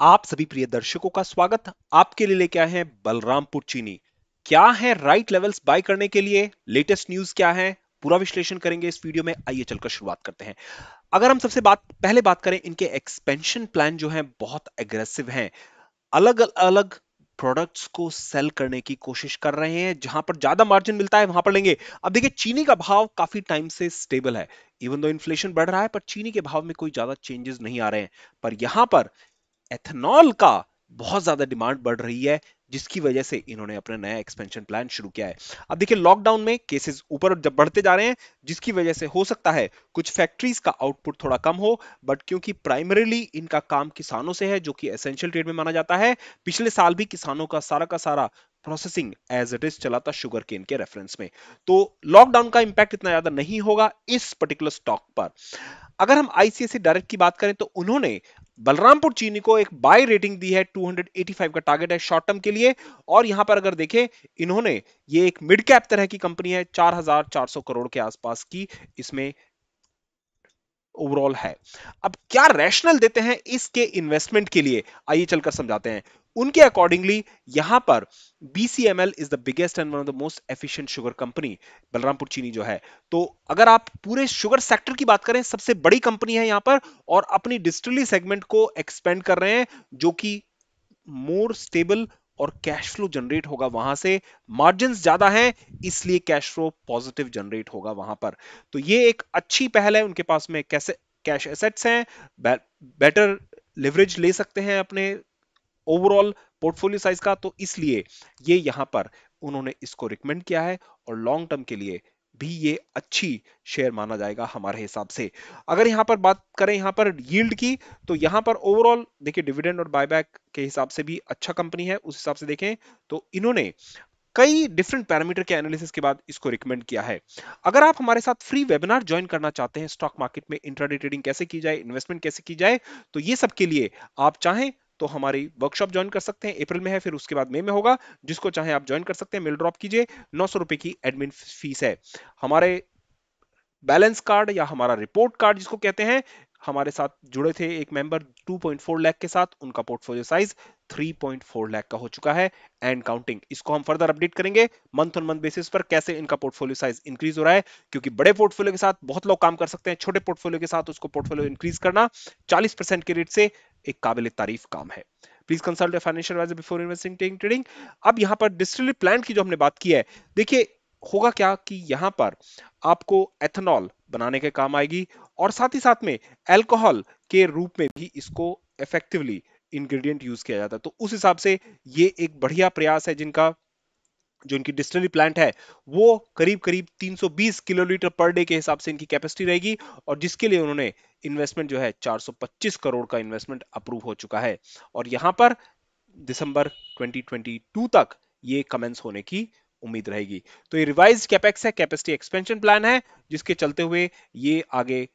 आप सभी प्रिय दर्शकों का स्वागत आपके लिए लेके आए हैं बलरामपुर चीनी क्या है राइट लेवल्स बाय करने के लिए लेटेस्ट न्यूज क्या है पूरा विश्लेषण करेंगे इस वीडियो में आइए चलकर शुरुआत करते हैं अगर हम सबसे बात पहले बात करें इनके एक्सपेंशन प्लान जो है बहुत एग्रेसिव है अलग अलग प्रोडक्ट्स को सेल करने की कोशिश कर रहे हैं जहां पर ज्यादा मार्जिन मिलता है वहां पर लेंगे अब देखिए चीनी का भाव काफी टाइम से स्टेबल है इवन दो इन्फ्लेशन बढ़ रहा है पर चीनी के भाव में कोई ज्यादा चेंजेस नहीं आ रहे हैं पर यहां पर एथेनॉल का बहुत ज्यादा डिमांड बढ़ रही है जिसकी वजह से इन्होंने अपना नया एक्सपेंशन प्लान शुरू किया है अब देखिए लॉकडाउन में केसेस ऊपर जब बढ़ते जा रहे हैं जिसकी वजह से हो सकता है कुछ फैक्ट्रीज का आउटपुट थोड़ा कम हो बट क्योंकि प्राइमरीली इनका काम किसानों से है जो कि एसेंशियल ट्रेड में माना जाता है पिछले साल भी किसानों का सारा का सारा प्रोसेसिंग एज इट इज चला था शुगर केन के रेफरेंस में तो लॉकडाउन का इंपैक्ट इतना ज्यादा नहीं होगा इस पर्टिकुलर स्टॉक पर अगर हम आईसीएसई डायरेक्ट e की बात करें तो उन्होंने बलरामपुर चीनी को एक बाय रेटिंग दी है 285 का टारगेट है शॉर्ट टर्म के लिए और यहां पर अगर देखें इन्होंने ये एक मिड कैप तरह की कंपनी है 4400 करोड़ के आसपास की इसमें ओवरऑल है अब क्या रैशनल देते हैं इसके इन्वेस्टमेंट के लिए आइए चलकर समझाते हैं उनके अकॉर्डिंगली यहां पर BCML is the biggest and one of the most efficient sugar company Balrampur Chini जो है तो अगर आप पूरे शुगर सेक्टर की बात करें सबसे बड़ी कंपनी है यहां पर और अपनी डिस्टिलरी सेगमेंट को एक्सपेंड कर रहे हैं जो कि मोर स्टेबल और कैश फ्लो जनरेट होगा वहां से मार्जिन ज्यादा है इसलिए कैश फ्लो पॉजिटिव जनरेट होगा वहां पर तो ये एक अच्छी पहल है उनके पास में कैसे कैश एसेट्स हैं बेटर लेवरेज ले सकते हैं अपने ओवरऑल पोर्टफोलियो साइज का तो इसलिए ये यहां पर उन्होंने इसको रिकमेंड किया है और लॉन्ग टर्म के लिए भी ये अच्छी शेयर माना जाएगा हमारे हिसाब से अगर यहाँ पर बात करें यहाँ पर यील्ड की तो यहाँ पर ओवरऑल देखिए डिविडेंड और बायबैक के हिसाब से भी अच्छा कंपनी है उस हिसाब से देखें तो इन्होंने कई डिफरेंट पैरामीटर के एनालिसिस के बाद इसको रिकमेंड किया है अगर आप हमारे साथ फ्री वेबिनार ज्वाइन करना चाहते हैं स्टॉक मार्केट में इंट्राडे ट्रेडिंग कैसे की जाए इन्वेस्टमेंट कैसे की जाए तो ये सब के लिए आप चाहें तो हमारी वर्कशॉप ज्वाइन कर सकते हैं अप्रैल में है फिर उसके बाद मई में होगा जिसको चाहे आप ज्वाइन कर सकते हैं मेल ड्रॉप कीजिए नौ की एडमिन फीस है हमारे बैलेंस कार्ड या हमारा रिपोर्ट कार्ड जिसको कहते हैं हमारे साथ जुड़े थे एक मेंबर 2.4 लाख के साथ उनका पोर्टफोलियो साइज 3.4 लाख का हो चुका है एंड काउंटिंग इसको हम फर्दर अपडेट करेंगे मंथ ऑन मंथ बेसिस पर कैसे इनका पोर्टफोलियो साइज इंक्रीज हो रहा है क्योंकि बड़े पोर्टफोलियो के साथ बहुत लोग काम कर सकते हैं छोटे पोर्टफोलियो के साथ उसको पोर्टफोलियो इंक्रीज करना चालीस परसेंट के रेट से एक काबिल तारीफ काम है please consult financial before investing trading अब यहाँ पर डिस्टिलरी प्लान की जो हमने बात की है देखिए होगा क्या कि यहाँ पर आपको एथेनॉल बनाने के काम आएगी और साथ ही साथ में अल्कोहल के रूप में भी इसको इफेक्टिवली इंग्रेडिएंट यूज किया जाता है तो उस हिसाब से ये एक बढ़िया प्रयास है जिनका जो इनकी डिस्टिलरी प्लांट है वो करीब करीब 320 किलोलीटर पर डे के हिसाब से इनकी कैपेसिटी रहेगी और जिसके लिए उन्होंने इन्वेस्टमेंट जो है 425 करोड़ का इन्वेस्टमेंट अप्रूव हो चुका है और यहां पर दिसंबर 2022 तक ये कमेंस होने की उम्मीद रहेगी तो ये रिवाइज कैपेक्स है कैपेसिटी एक्सपेंशन प्लान है जिसके चलते हुए ये आगे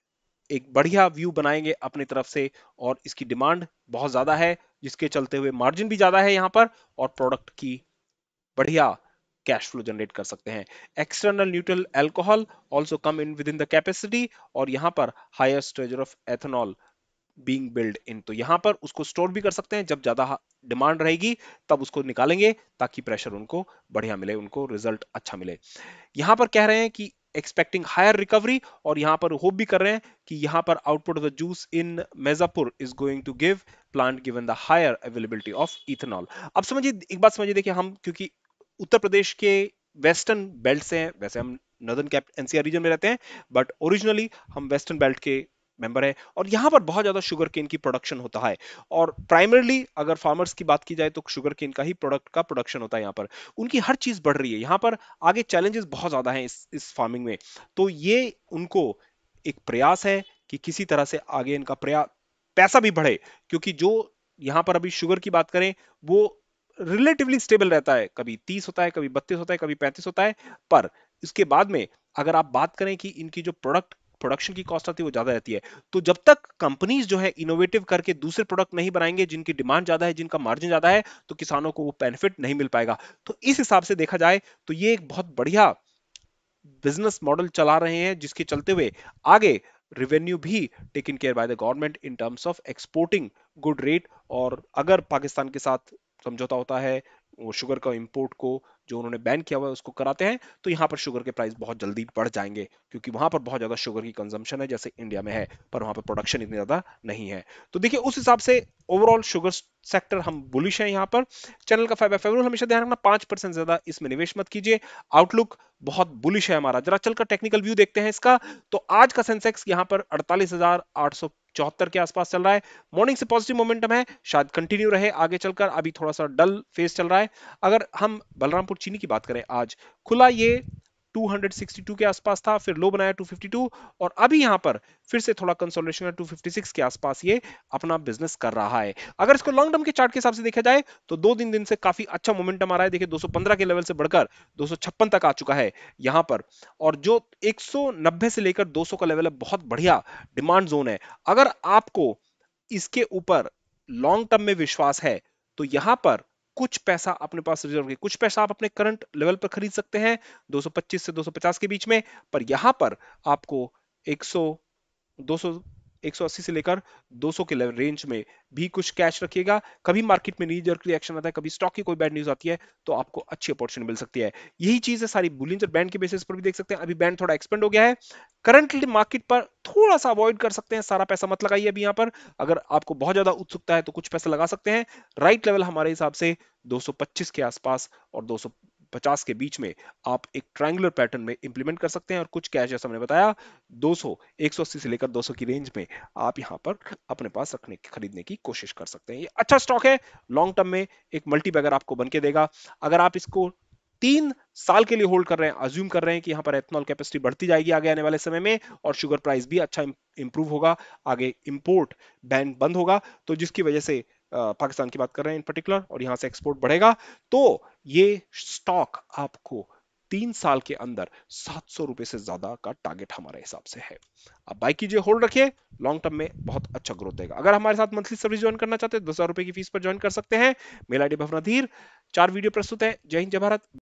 एक बढ़िया व्यू बनाएंगे अपनी तरफ से और इसकी डिमांड बहुत ज्यादा है जिसके चलते हुए मार्जिन भी ज्यादा है यहाँ पर और प्रोडक्ट की बढ़िया कैश फ्लो जनरेट कर सकते हैं external neutral alcohol also come in with in the capacity और यहाँ पर higher stager of ethanol being build in तो यहाँ पर उसको स्टोर भी कर सकते हैं जब ज़्यादा डिमांड रहेगी तब उसको निकालेंगे ताकि प्रेशर उनको बढ़िया मिले उनको रिजल्ट अच्छा मिले यहाँ पर कह रहे हैं कि एक्सपेक्टिंग हायर रिकवरी और यहाँ पर होप भी कर रहे हैं कि यहाँ पर output of the juice in Maizapur is going to give plant given the higher availability of ethanol अब समझिए एक बात समझिए देखिए हम क्योंकि उत्तर प्रदेश के वेस्टर्न बेल्ट से हैं वैसे हम नॉर्दर्न कैप एनसीआर रीजन में रहते हैं बट ओरिजिनली हम वेस्टर्न बेल्ट के मेंबर है और यहाँ पर बहुत ज़्यादा शुगर केन की प्रोडक्शन होता है और प्राइमरली अगर फार्मर्स की बात की जाए तो शुगर केन का ही प्रोडक्ट का प्रोडक्शन होता है यहाँ पर उनकी हर चीज़ बढ़ रही है यहाँ पर आगे चैलेंजेस बहुत ज़्यादा हैं इस इस फार्मिंग में तो ये उनको एक प्रयास है कि किसी तरह से आगे इनका प्रयास पैसा भी बढ़े क्योंकि जो यहाँ पर अभी शुगर की बात करें वो रिलेटिवली स्टेबल रहता है कभी तीस होता है कभी बत्तीस होता है कभी पैंतीस होता है पर इसके बाद में अगर आप बात करें कि इनकी जो प्रोडक्ट प्रोडक्शन की कॉस्ट आती है वो ज्यादा रहती है तो जब तक कंपनीज जो है इनोवेटिव करके दूसरे प्रोडक्ट नहीं बनाएंगे जिनकी डिमांड ज्यादा है जिनका मार्जिन ज्यादा है तो किसानों को वो बेनिफिट नहीं मिल पाएगा तो इस हिसाब से देखा जाए तो ये एक बहुत बढ़िया बिजनेस मॉडल चला रहे हैं जिसके चलते हुए आगे रिवेन्यू भी taken care by the government in terms of exporting good rate और अगर पाकिस्तान के साथ समझौता होता है वो शुगर का इंपोर्ट को जो उन्होंने बैन किया हुआ है उसको कराते हैं तो यहाँ पर शुगर के प्राइस बहुत जल्दी बढ़ जाएंगे क्योंकि वहाँ पर बहुत ज़्यादा शुगर की कंजम्पशन है जैसे इंडिया में है पर वहाँ पर प्रोडक्शन इतनी ज़्यादा नहीं है तो देखिए उस हिसाब से ओवरऑल शुगर सेक्टर हम बुलिश हैं यहाँ पर चैनल का फाइव फेवरूल हमेशा ध्यान रखना पांच ज़्यादा इसमें निवेश मत कीजिए आउटलुक बहुत बुलिश है हमारा जरा चलकर टेक्निकल व्यू देखते हैं इसका तो आज का सेंसेक्स यहाँ पर अड़तालीस चौहत्तर के आसपास चल रहा है मॉर्निंग से पॉजिटिव मोमेंटम है शायद कंटिन्यू रहे आगे चलकर अभी थोड़ा सा डल फेज चल रहा है अगर हम बलरामपुर चीनी की बात करें आज खुला ये 262 के आसपास था फिर लो बनाया 252 और अभी यहां पर फिर से थोड़ा कंसोलेशन है 256 के आसपास ये अपना बिजनेस कर रहा है अगर इसको लॉन्ग टर्म के चार्ट के हिसाब से देखा जाए तो दो दिन दिन से काफी अच्छा मोमेंटम आ रहा है देखिए 215 के लेवल से बढ़कर 256 तक आ चुका है यहां पर और जो 190 से लेकर 200 का लेवल है बहुत बढ़िया डिमांड जोन है अगर आपको इसके ऊपर लॉन्ग टर्म में विश्वास है तो यहां पर कुछ पैसा अपने पास रिजर्व है कुछ पैसा आप अपने करंट लेवल पर खरीद सकते हैं 225 से 250 के बीच में पर यहां पर आपको 100 200 180 से लेकर 200 के लेवल रेंज में भी कुछ कैश रखिएगा कभी मार्केट में नीज रिएक्शन आता है कभी स्टॉक की कोई बैड न्यूज आती है तो आपको अच्छी अपॉर्चुनिटी मिल सकती है यही चीज है सारी बुलिंजर बैंड के बेसिस पर भी देख सकते हैं अभी बैंड थोड़ा एक्सपेंड हो गया है करंटली मार्केट पर थोड़ा सा अवॉइड कर सकते हैं सारा पैसा मत लगाइए अभी यहाँ पर अगर आपको बहुत ज्यादा उत्सुकता है तो कुछ पैसा लगा सकते हैं राइट लेवल हमारे हिसाब से दो के आसपास और 200 50 के बीच में आप एक ट्रायंगुलर पैटर्न में इंप्लीमेंट कर सकते हैं और कुछ कैश जैसा मैंने बताया 200 180 से लेकर 200 की रेंज में आप यहां पर अपने पास रखने की खरीदने की कोशिश कर सकते हैं ये अच्छा स्टॉक है लॉन्ग टर्म में एक मल्टी बैगर आपको बन के देगा अगर आप इसको तीन साल के लिए होल्ड कर रहे हैं अज्यूम कर रहे हैं कि यहाँ पर एथनॉल कैपेसिटी बढ़ती जाएगी आगे आने वाले समय में और शुगर प्राइस भी अच्छा इंप्रूव होगा आगे इंपोर्ट बैन बंद होगा तो जिसकी वजह से पाकिस्तान की बात कर रहे हैं इन पर्टिकुलर और यहां से एक्सपोर्ट बढ़ेगा तो ये स्टॉक आपको तीन साल के अंदर सात सौ रुपए से ज्यादा का टारगेट हमारे हिसाब से है आप बाइक कीजिए होल्ड रखिए लॉन्ग टर्म में बहुत अच्छा ग्रोथ देगा अगर हमारे साथ मंथली सर्विस ज्वाइन करना चाहते हैं दस हजार रुपए की फीस पर ज्वाइन कर सकते हैं मेल आई डी भवनाधीर चार वीडियो प्रस्तुत है जय हिंद जय भारत